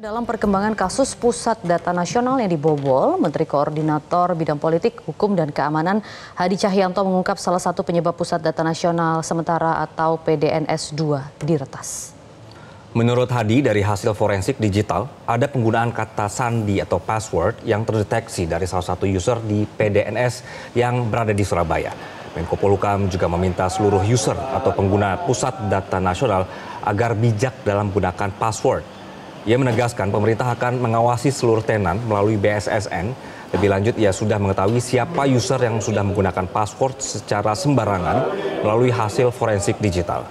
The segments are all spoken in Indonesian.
Dalam perkembangan kasus Pusat Data Nasional yang dibobol, Menteri Koordinator Bidang Politik, Hukum, dan Keamanan Hadi Cahyanto mengungkap salah satu penyebab Pusat Data Nasional Sementara atau PDNS 2 diretas. Menurut Hadi, dari hasil forensik digital, ada penggunaan kata sandi atau password yang terdeteksi dari salah satu user di PDNS yang berada di Surabaya. Menko Polhukam juga meminta seluruh user atau pengguna Pusat Data Nasional agar bijak dalam menggunakan password ia menegaskan pemerintah akan mengawasi seluruh tenan melalui BSSN. Lebih lanjut, ia sudah mengetahui siapa user yang sudah menggunakan password secara sembarangan melalui hasil forensik digital.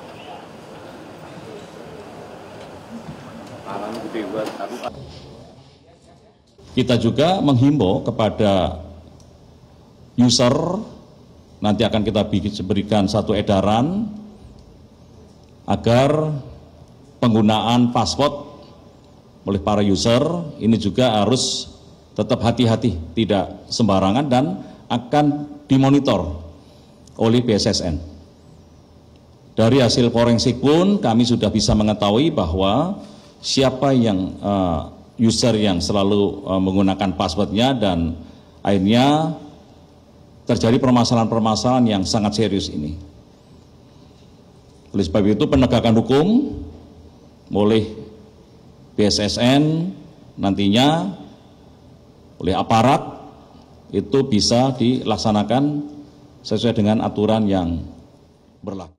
Kita juga menghimbau kepada user, nanti akan kita berikan satu edaran agar penggunaan password oleh para user ini juga harus tetap hati-hati, tidak sembarangan dan akan dimonitor oleh BSSN. Dari hasil forensik pun kami sudah bisa mengetahui bahwa siapa yang uh, user yang selalu uh, menggunakan passwordnya dan akhirnya terjadi permasalahan-permasalahan yang sangat serius ini. Oleh sebab itu penegakan hukum boleh BSSN nantinya oleh aparat itu bisa dilaksanakan sesuai dengan aturan yang berlaku.